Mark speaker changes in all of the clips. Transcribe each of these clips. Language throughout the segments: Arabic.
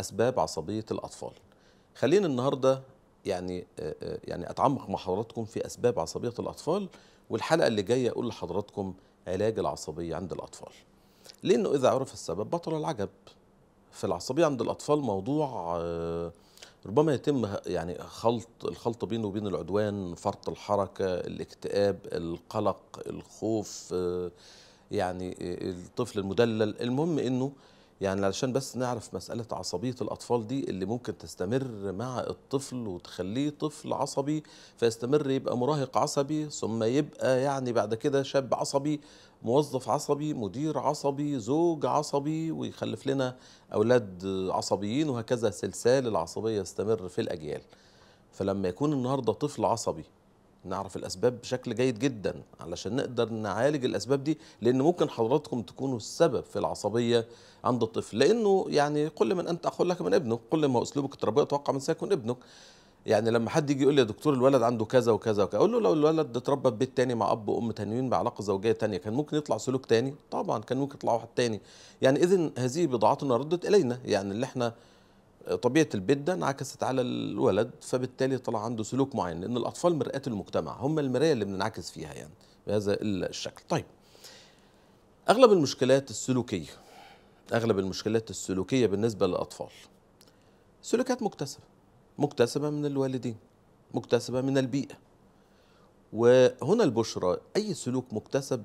Speaker 1: اسباب عصبيه الاطفال خلينا النهارده يعني آه، آه، يعني اتعمق مع حضراتكم في اسباب عصبيه الاطفال والحلقه اللي جايه اقول لحضراتكم علاج العصبيه عند الاطفال لانه اذا عرف السبب بطل العجب فالعصبيه عند الاطفال موضوع آه، ربما يتم يعني خلط الخلط بينه وبين العدوان فرط الحركه الاكتئاب القلق الخوف يعني الطفل المدلل المهم انه يعني علشان بس نعرف مسألة عصبية الأطفال دي اللي ممكن تستمر مع الطفل وتخليه طفل عصبي فيستمر يبقى مراهق عصبي ثم يبقى يعني بعد كده شاب عصبي موظف عصبي مدير عصبي زوج عصبي ويخلف لنا أولاد عصبيين وهكذا سلسال العصبية يستمر في الأجيال فلما يكون النهاردة طفل عصبي نعرف الأسباب بشكل جيد جدا علشان نقدر نعالج الأسباب دي لأن ممكن حضراتكم تكونوا السبب في العصبية عند الطفل لأنه يعني كل من أنت اقول لك من ابنك كل ما أسلوبك التربوي أتوقع من سيكون ابنك يعني لما حد يجي يقول لي يا دكتور الولد عنده كذا وكذا وكذا اقول له لو الولد اتربى في بيت تاني مع اب وام تانيين بعلاقه زوجيه تانية كان ممكن يطلع سلوك تاني طبعا كان ممكن يطلع واحد تاني يعني اذا هذه بضاعتنا ردت الينا يعني اللي احنا طبيعه البيت ده انعكست على الولد فبالتالي طلع عنده سلوك معين لان الاطفال مرآه المجتمع هم المرايه اللي بننعكس فيها يعني بهذا الشكل طيب اغلب المشكلات السلوكيه اغلب المشكلات السلوكيه بالنسبه للاطفال سلوكات مكتسبه مكتسبه من الوالدين مكتسبه من البيئه وهنا البشرى اي سلوك مكتسب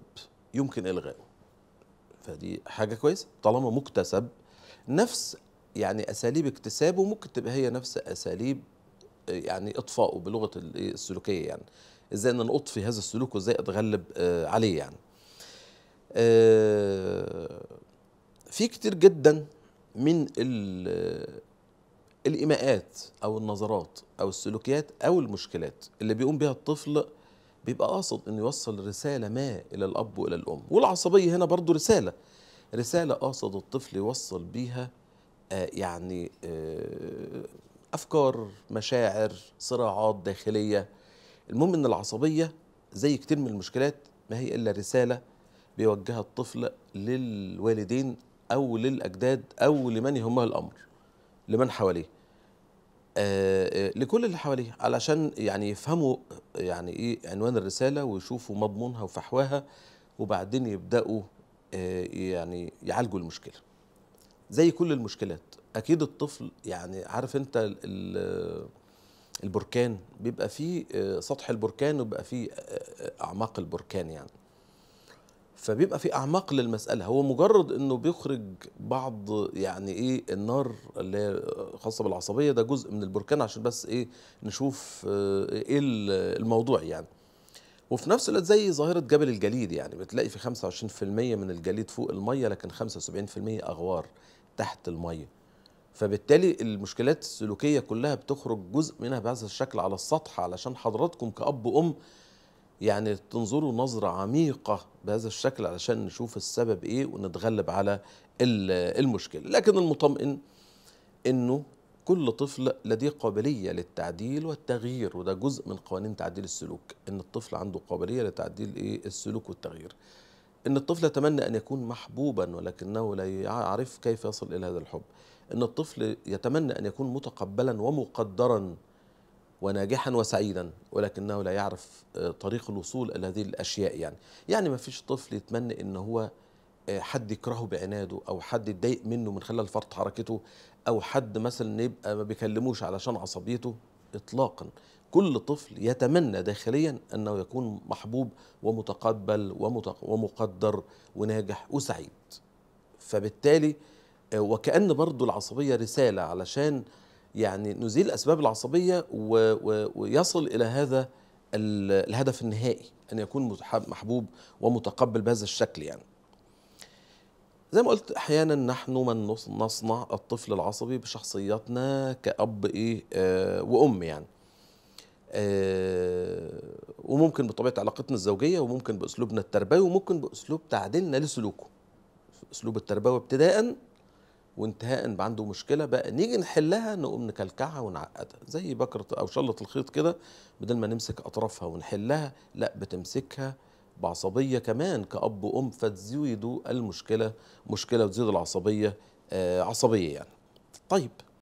Speaker 1: يمكن الغائه فدي حاجه كويسه طالما مكتسب نفس يعني اساليب اكتسابه ممكن تبقى هي نفس اساليب آه، يعني اطفائه بلغه إيه، السلوكيه يعني ازاي ان انا اطفي هذا السلوك وازاي اتغلب آه، عليه يعني آه، في كتير جدا من الايماءات او النظرات او السلوكيات او المشكلات اللي بيقوم بها الطفل بيبقى قاصد انه يوصل رساله ما الى الاب والى الام والعصبيه هنا برضو رساله رساله قاصد الطفل يوصل بيها آه، يعني آه، افكار مشاعر صراعات داخليه المهم ان العصبيه زي كتير من المشكلات ما هي الا رساله بيوجهها الطفل للوالدين او للاجداد او لمن يهمها الامر لمن حواليه آه، لكل اللي حواليه علشان يعني يفهموا يعني ايه عنوان الرساله ويشوفوا مضمونها وفحواها وبعدين يبداوا يعني يعالجوا المشكله زي كل المشكلات اكيد الطفل يعني عارف انت البركان بيبقى فيه آه، سطح البركان وبيبقى فيه آه، آه، اعماق البركان يعني فبيبقى في اعماق للمساله هو مجرد انه بيخرج بعض يعني ايه النار اللي هي خاصه بالعصبيه ده جزء من البركان عشان بس ايه نشوف ايه الموضوع يعني وفي نفس الوقت زي ظاهره جبل الجليد يعني بتلاقي في 25% من الجليد فوق الميه لكن 75% اغوار تحت الميه فبالتالي المشكلات السلوكيه كلها بتخرج جزء منها بهذا الشكل على السطح علشان حضراتكم كاب وام يعني تنظروا نظره عميقه بهذا الشكل علشان نشوف السبب ايه ونتغلب على المشكله لكن المطمئن انه كل طفل لديه قابليه للتعديل والتغيير وده جزء من قوانين تعديل السلوك ان الطفل عنده قابليه لتعديل ايه السلوك والتغيير ان الطفل يتمنى ان يكون محبوبا ولكنه لا يعرف كيف يصل الى هذا الحب ان الطفل يتمنى ان يكون متقبلا ومقدرا وناجحا وسعيدا ولكنه لا يعرف آه، طريق الوصول الى هذه الاشياء يعني يعني ما فيش طفل يتمنى ان هو آه، حد يكرهه بعناده او حد يتضايق منه من خلال فرط حركته او حد مثلا يبقى ما بيكلموش علشان عصبيته اطلاقا كل طفل يتمنى داخليا أنه يكون محبوب ومتقبل ومقدر وناجح وسعيد فبالتالي آه، وكأن برضو العصبية رسالة علشان يعني نزيل أسباب العصبية ويصل إلى هذا الهدف النهائي أن يكون محبوب ومتقبل بهذا الشكل يعني زي ما قلت احيانا نحن من نصنع الطفل العصبي بشخصياتنا كاب ايه آه، وام يعني آه، وممكن بطبيعه علاقتنا الزوجيه وممكن باسلوبنا التربوي وممكن باسلوب تعديلنا لسلوكه اسلوب التربوي ابتداء وانتهاء عنده مشكله بقى نيجي نحلها نقوم نكلكعها ونعقدها زي بكره او شله الخيط كده بدل ما نمسك اطرافها ونحلها لا بتمسكها بعصبيه كمان كاب وام فتزيدوا المشكله مشكله وتزيد العصبيه آه، عصبيه يعني طيب